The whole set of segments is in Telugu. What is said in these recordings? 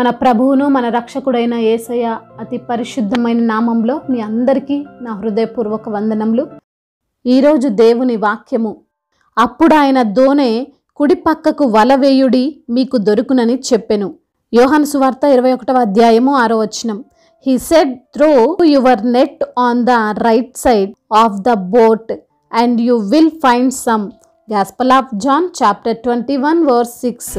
మన ప్రభువును మన రక్షకుడైన ఏసయ్య అతి పరిశుద్ధమైన నామంలో మీ అందరికీ నా హృదయపూర్వక వందనములు ఈరోజు దేవుని వాక్యము అప్పుడు ఆయన దోనె కుడి పక్కకు వలవేయుడి మీకు దొరుకునని చెప్పెను యోహన్ సువార్త ఇరవై ఒకటవ అధ్యాయము ఆరో వచనం he said throw your net on the right side of the boat and you will find some gospel of John chapter twenty one verse six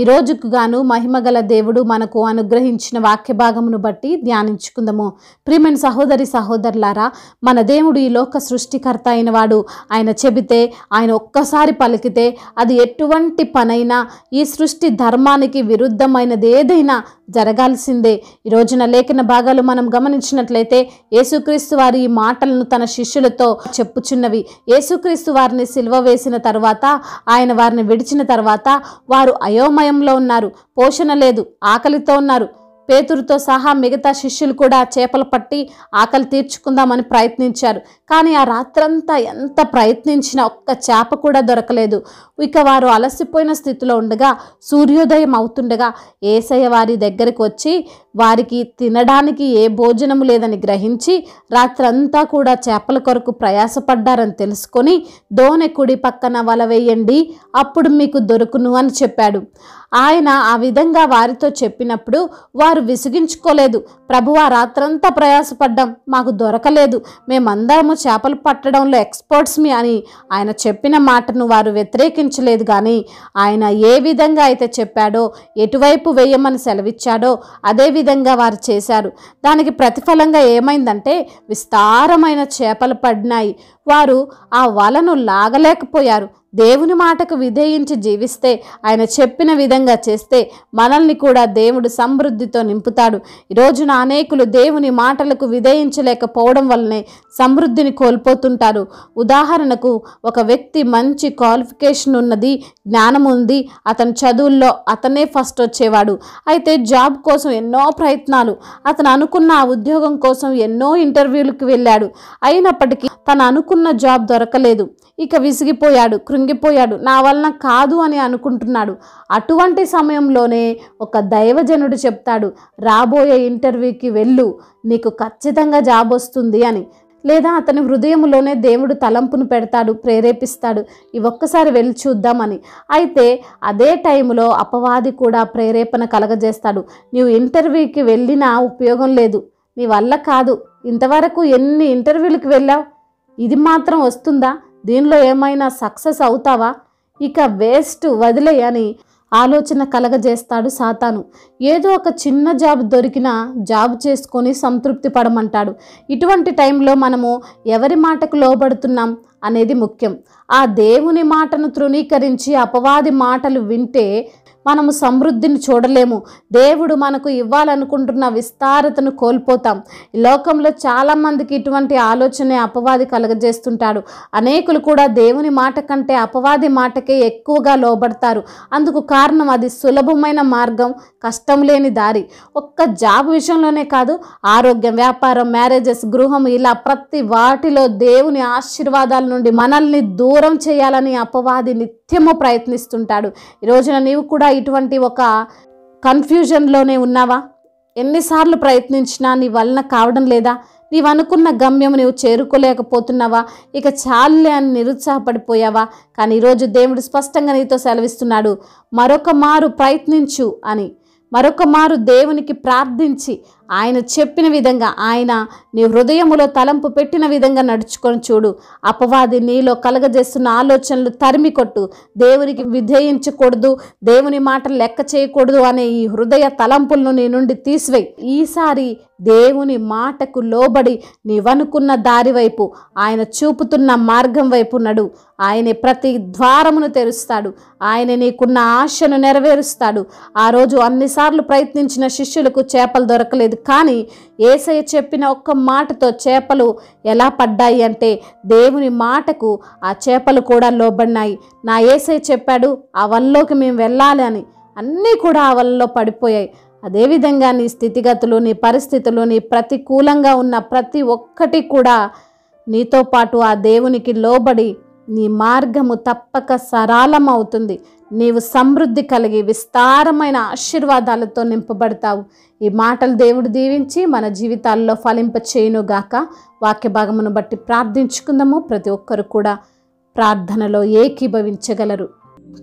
ఈ రోజుకు గాను మహిమగల దేవుడు మనకు అనుగ్రహించిన వాక్య భాగమును బట్టి ధ్యానించుకుందాము ప్రియమైన సహోదరి సహోదరులారా మన దేవుడు ఈ లోక సృష్టికర్త అయిన వాడు ఆయన చెబితే ఆయన ఒక్కసారి పలికితే అది ఎటువంటి పనైనా ఈ సృష్టి ధర్మానికి విరుద్ధమైనది ఏదైనా జరగాల్సిందే ఈ రోజున లేఖన భాగాలు మనం గమనించినట్లయితే యేసుక్రీస్తు వారి ఈ మాటలను తన శిష్యులతో చెప్పుచున్నవి యేసుక్రీస్తు వారిని సిల్వ వేసిన తర్వాత ఆయన వారిని విడిచిన తర్వాత వారు అయోమ అయోమయంలో ఉన్నారు పోషణ లేదు ఆకలితో ఉన్నారు పేతురుతో సహా మిగతా శిష్యులు కూడా చేపలు పట్టి ఆకలి తీర్చుకుందామని ప్రయత్నించారు కానీ ఆ రాత్రంతా ఎంత ప్రయత్నించినా ఒక్క చేప కూడా దొరకలేదు ఇక వారు అలసిపోయిన స్థితిలో ఉండగా సూర్యోదయం అవుతుండగా ఏసయ్య వారి దగ్గరికి వచ్చి వారికి తినడానికి ఏ భోజనము లేదని గ్రహించి రాత్రంతా కూడా చేపల కొరకు ప్రయాసపడ్డారని తెలుసుకొని దోనె కుడి పక్కన వల వేయండి అప్పుడు మీకు దొరుకును అని చెప్పాడు ఆయన ఆ విధంగా వారితో చెప్పినప్పుడు వారు వారు విసిగించుకోలేదు ఆ రాత్రంతా ప్రయాసపడ్డం మాకు దొరకలేదు మేమందరము చేపలు పట్టడంలో ఎక్స్పర్ట్స్ మీ అని ఆయన చెప్పిన మాటను వారు వ్యతిరేకించలేదు కానీ ఆయన ఏ విధంగా అయితే చెప్పాడో ఎటువైపు వేయమని సెలవిచ్చాడో అదే విధంగా వారు చేశారు దానికి ప్రతిఫలంగా ఏమైందంటే విస్తారమైన చేపలు పడినాయి వారు ఆ వలను లాగలేకపోయారు దేవుని మాటకు విధేయించి జీవిస్తే ఆయన చెప్పిన విధంగా చేస్తే మనల్ని కూడా దేవుడు సమృద్ధితో నింపుతాడు ఈరోజున అనేకులు దేవుని మాటలకు విధేయించలేకపోవడం వల్లనే సమృద్ధిని కోల్పోతుంటారు ఉదాహరణకు ఒక వ్యక్తి మంచి క్వాలిఫికేషన్ ఉన్నది జ్ఞానం ఉంది అతని చదువుల్లో అతనే ఫస్ట్ వచ్చేవాడు అయితే జాబ్ కోసం ఎన్నో ప్రయత్నాలు అతను అనుకున్న ఆ ఉద్యోగం కోసం ఎన్నో ఇంటర్వ్యూలకు వెళ్ళాడు అయినప్పటికీ తను అనుకు అనుకున్న జాబ్ దొరకలేదు ఇక విసిగిపోయాడు కృంగిపోయాడు నా వలన కాదు అని అనుకుంటున్నాడు అటువంటి సమయంలోనే ఒక దైవజనుడు చెప్తాడు రాబోయే ఇంటర్వ్యూకి వెళ్ళు నీకు ఖచ్చితంగా జాబ్ వస్తుంది అని లేదా అతని హృదయంలోనే దేవుడు తలంపును పెడతాడు ప్రేరేపిస్తాడు ఈ ఒక్కసారి వెళ్ళి చూద్దామని అయితే అదే టైంలో అపవాది కూడా ప్రేరేపణ కలగజేస్తాడు నీవు ఇంటర్వ్యూకి వెళ్ళినా ఉపయోగం లేదు నీ వల్ల కాదు ఇంతవరకు ఎన్ని ఇంటర్వ్యూలకు వెళ్ళావు ఇది మాత్రం వస్తుందా దీనిలో ఏమైనా సక్సెస్ అవుతావా ఇక వేస్ట్ వదిలేయని ఆలోచన కలగజేస్తాడు సాతాను ఏదో ఒక చిన్న జాబ్ దొరికినా జాబ్ చేసుకొని సంతృప్తి పడమంటాడు ఇటువంటి టైంలో మనము ఎవరి మాటకు లోబడుతున్నాం అనేది ముఖ్యం ఆ దేవుని మాటను తృణీకరించి అపవాది మాటలు వింటే మనము సమృద్ధిని చూడలేము దేవుడు మనకు ఇవ్వాలనుకుంటున్న విస్తారతను కోల్పోతాం లోకంలో చాలామందికి ఇటువంటి ఆలోచనే అపవాది కలగజేస్తుంటాడు అనేకులు కూడా దేవుని మాట కంటే అపవాది మాటకే ఎక్కువగా లోబడతారు అందుకు కారణం అది సులభమైన మార్గం కష్టం లేని దారి ఒక్క జాబ్ విషయంలోనే కాదు ఆరోగ్యం వ్యాపారం మ్యారేజెస్ గృహం ఇలా ప్రతి వాటిలో దేవుని ఆశీర్వాదాల నుండి మనల్ని దూరం చేయాలని అపవాది నిత్యము ప్రయత్నిస్తుంటాడు ఈ రోజున నీవు కూడా ఇటువంటి ఒక కన్ఫ్యూజన్లోనే ఉన్నావా ఎన్నిసార్లు ప్రయత్నించినా నీ వలన కావడం లేదా నీవు అనుకున్న గమ్యం నీవు చేరుకోలేకపోతున్నావా ఇక చాలులే అని నిరుత్సాహపడిపోయావా కానీ ఈరోజు దేవుడు స్పష్టంగా నీతో సెలవిస్తున్నాడు మరొక మారు ప్రయత్నించు అని మరొక మారు దేవునికి ప్రార్థించి ఆయన చెప్పిన విధంగా ఆయన నీ హృదయములో తలంపు పెట్టిన విధంగా నడుచుకొని చూడు అపవాది నీలో కలగజేస్తున్న ఆలోచనలు తరిమి కొట్టు దేవునికి విధేయించకూడదు దేవుని మాటలు లెక్క చేయకూడదు అనే ఈ హృదయ తలంపులను నీ నుండి తీసివేయి ఈసారి దేవుని మాటకు లోబడి నీవనుకున్న దారి వైపు ఆయన చూపుతున్న మార్గం వైపు నడు ఆయన ప్రతి ద్వారమును తెరుస్తాడు ఆయన నీకున్న ఆశను నెరవేరుస్తాడు ఆ రోజు అన్నిసార్లు ప్రయత్నించిన శిష్యులకు చేపలు దొరకలేదు కానీ ఏసయ చెప్పిన ఒక్క మాటతో చేపలు ఎలా పడ్డాయి అంటే దేవుని మాటకు ఆ చేపలు కూడా లోబడినాయి నా ఏసయ చెప్పాడు ఆ వల్లోకి మేము వెళ్ళాలి అని అన్నీ కూడా ఆ వలలో పడిపోయాయి అదేవిధంగా నీ స్థితిగతులు నీ పరిస్థితులు నీ ప్రతికూలంగా ఉన్న ప్రతి ఒక్కటి కూడా నీతో పాటు ఆ దేవునికి లోబడి నీ మార్గము తప్పక సరళమవుతుంది నీవు సమృద్ధి కలిగి విస్తారమైన ఆశీర్వాదాలతో నింపబడతావు ఈ మాటలు దేవుడు దీవించి మన జీవితాల్లో ఫలింప చేయనుగాక వాక్య భాగమును బట్టి ప్రార్థించుకుందాము ప్రతి ఒక్కరు కూడా ప్రార్థనలో ఏకీభవించగలరు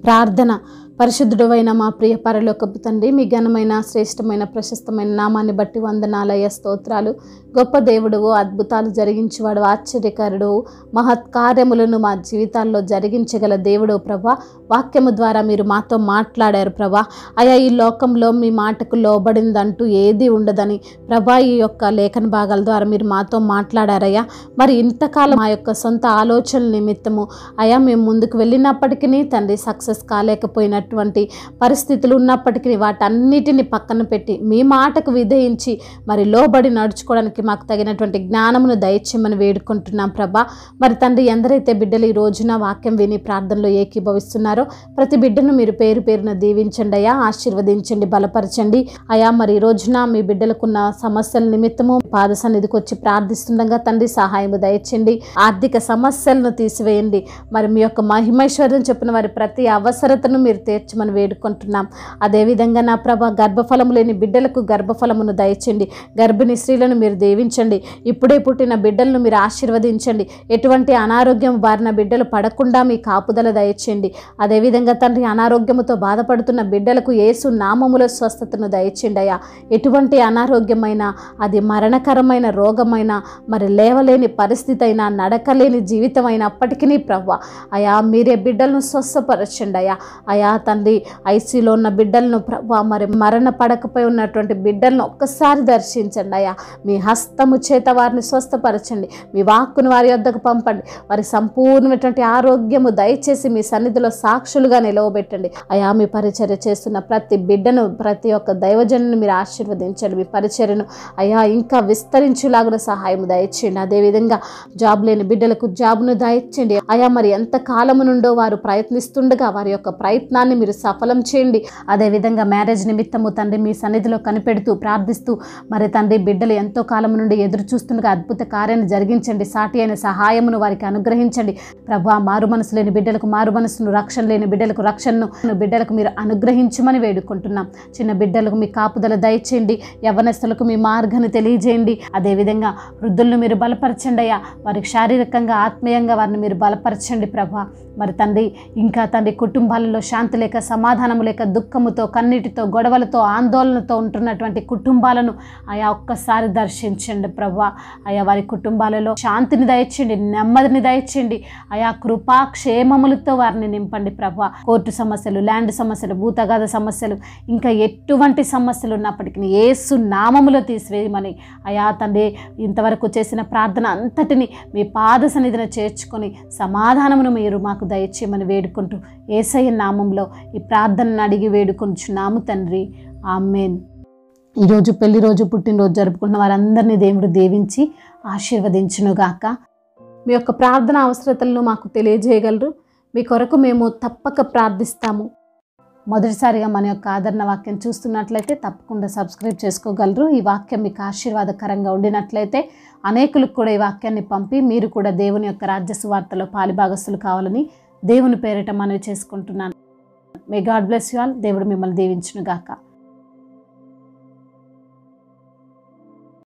ప్రార్థన పరిశుద్ధుడైన మా ప్రియ పరలోకపు తండ్రి మీ ఘనమైన శ్రేష్టమైన ప్రశస్తమైన నామాన్ని బట్టి వందనాలయ స్తోత్రాలు గొప్ప దేవుడువు అద్భుతాలు జరిగించేవాడు ఆశ్చర్యకారుడు మహత్ కార్యములను మా జీవితాల్లో జరిగించగల దేవుడు ప్రభా వాక్యము ద్వారా మీరు మాతో మాట్లాడారు ప్రభా అయా ఈ లోకంలో మీ మాటకు లోబడిందంటూ ఏది ఉండదని ప్రభా ఈ యొక్క లేఖన భాగాల ద్వారా మీరు మాతో మాట్లాడారయ్యా మరి ఇంతకాలం మా యొక్క సొంత ఆలోచనల నిమిత్తము అయా మేము ముందుకు వెళ్ళినప్పటికీ తండ్రి సక్సెస్ కాలేకపోయినటువంటి పరిస్థితులు ఉన్నప్పటికీ వాటన్నిటిని పక్కన పెట్టి మీ మాటకు విధేయించి మరి లోబడి నడుచుకోవడానికి బట్టి మాకు తగినటువంటి జ్ఞానమును దయచేయమని వేడుకుంటున్నాం ప్రభా మరి తండ్రి ఎందరైతే బిడ్డలు ఈ రోజున వాక్యం విని ప్రార్థనలో ఏకీభవిస్తున్నారో ప్రతి బిడ్డను మీరు పేరు పేరున దీవించండి అయ్యా ఆశీర్వదించండి బలపరచండి అయా మరి ఈ రోజున మీ బిడ్డలకున్న సమస్యల నిమిత్తము పాద సన్నిధికి వచ్చి ప్రార్థిస్తుండగా తండ్రి సహాయం దయచండి ఆర్థిక సమస్యలను తీసివేయండి మరి మీ యొక్క మహిమైశ్వర్యం చెప్పిన వారి ప్రతి అవసరతను మీరు తీర్చమని వేడుకుంటున్నాం అదేవిధంగా నా ప్రభ గర్భఫలము లేని బిడ్డలకు గర్భఫలమును దయచండి గర్భిణీ స్త్రీలను మీరు దీవించండి ఇప్పుడే పుట్టిన బిడ్డలను మీరు ఆశీర్వదించండి ఎటువంటి అనారోగ్యం బారిన బిడ్డలు పడకుండా మీ కాపుదల దయచేయండి అదేవిధంగా తండ్రి అనారోగ్యముతో బాధపడుతున్న బిడ్డలకు ఏసు నామముల స్వస్థతను దయచేయండి అయ్యా ఎటువంటి అనారోగ్యమైన అది మరణకరమైన రోగమైన మరి లేవలేని పరిస్థితి అయినా నడకలేని జీవితం అయినప్పటికీ ప్రవ్వ అయా మీరే బిడ్డలను స్వస్థపరచండి అయా అయా తండ్రి ఐసీలో ఉన్న బిడ్డలను ప్రవ్వ మరి మరణ పడకపోయి ఉన్నటువంటి బిడ్డలను ఒక్కసారి దర్శించండి అయా మీ హస్త స్వస్థము చేత వారిని స్వస్థపరచండి మీ వాక్కును వారి వద్దకు పంపండి వారి సంపూర్ణమైనటువంటి ఆరోగ్యము దయచేసి మీ సన్నిధిలో సాక్షులుగా నిలవబెట్టండి అయా మీ పరిచర్య చేస్తున్న ప్రతి బిడ్డను ప్రతి ఒక్క దైవజనుని మీరు ఆశీర్వదించండి మీ పరిచర్యను అయా ఇంకా విస్తరించులాగున సహాయం దయచేయండి అదేవిధంగా జాబ్ లేని బిడ్డలకు జాబ్ను దయచేయండి అయా మరి ఎంత కాలము నుండో వారు ప్రయత్నిస్తుండగా వారి యొక్క ప్రయత్నాన్ని మీరు సఫలం చేయండి అదేవిధంగా మ్యారేజ్ నిమిత్తము తండ్రి మీ సన్నిధిలో కనిపెడుతూ ప్రార్థిస్తూ మరి తండ్రి బిడ్డలు ఎంతో కాలం కాలం నుండి ఎదురు చూస్తుండగా అద్భుత కార్యాన్ని జరిగించండి సాటి అయిన సహాయమును వారికి అనుగ్రహించండి ప్రభా మారు మనసు లేని బిడ్డలకు మారు మనసును రక్షణ లేని బిడ్డలకు రక్షణను బిడ్డలకు మీరు అనుగ్రహించమని వేడుకుంటున్నాం చిన్న బిడ్డలకు మీ కాపుదల దయచేయండి యవనస్తులకు మీ మార్గాన్ని తెలియజేయండి అదేవిధంగా వృద్ధులను మీరు బలపరచండి అయ్యా వారికి శారీరకంగా ఆత్మీయంగా వారిని మీరు బలపరచండి ప్రభా మరి తండ్రి ఇంకా తండ్రి కుటుంబాలలో శాంతి లేక సమాధానం లేక దుఃఖముతో కన్నీటితో గొడవలతో ఆందోళనతో ఉంటున్నటువంటి కుటుంబాలను ఆయా ఒక్కసారి దర్శించి నడిపించండి ప్రభా అయా వారి కుటుంబాలలో శాంతిని దయచండి నెమ్మదిని దయచండి ఆయా కృపా క్షేమములతో వారిని నింపండి ప్రభా కోర్టు సమస్యలు ల్యాండ్ సమస్యలు భూతగాథ సమస్యలు ఇంకా ఎటువంటి సమస్యలు ఉన్నప్పటికీ ఏసు నామములో తీసివేయమని అయా తండ్రి ఇంతవరకు చేసిన ప్రార్థన అంతటిని మీ పాద సన్నిధిని చేర్చుకొని సమాధానమును మీరు మాకు దయచేయమని వేడుకుంటూ ఏసయ్య నామంలో ఈ ప్రార్థనను అడిగి వేడుకొంచున్నాము తండ్రి ఆమెన్ ఈరోజు పెళ్లి రోజు పుట్టినరోజు జరుపుకున్న వారందరినీ దేవుడు దేవించి ఆశీర్వదించునుగాక మీ యొక్క ప్రార్థన అవసరతలను మాకు తెలియజేయగలరు మీ కొరకు మేము తప్పక ప్రార్థిస్తాము మొదటిసారిగా మన యొక్క ఆదరణ వాక్యం చూస్తున్నట్లయితే తప్పకుండా సబ్స్క్రైబ్ చేసుకోగలరు ఈ వాక్యం మీకు ఆశీర్వాదకరంగా ఉండినట్లయితే అనేకులకు కూడా ఈ వాక్యాన్ని పంపి మీరు కూడా దేవుని యొక్క రాజ్య వార్తలో పాలిభాగస్తులు కావాలని దేవుని పేరిట మనవి చేసుకుంటున్నాను may God bless you all దేవుడు మిమ్మల్ని దీవించునుగాక గాక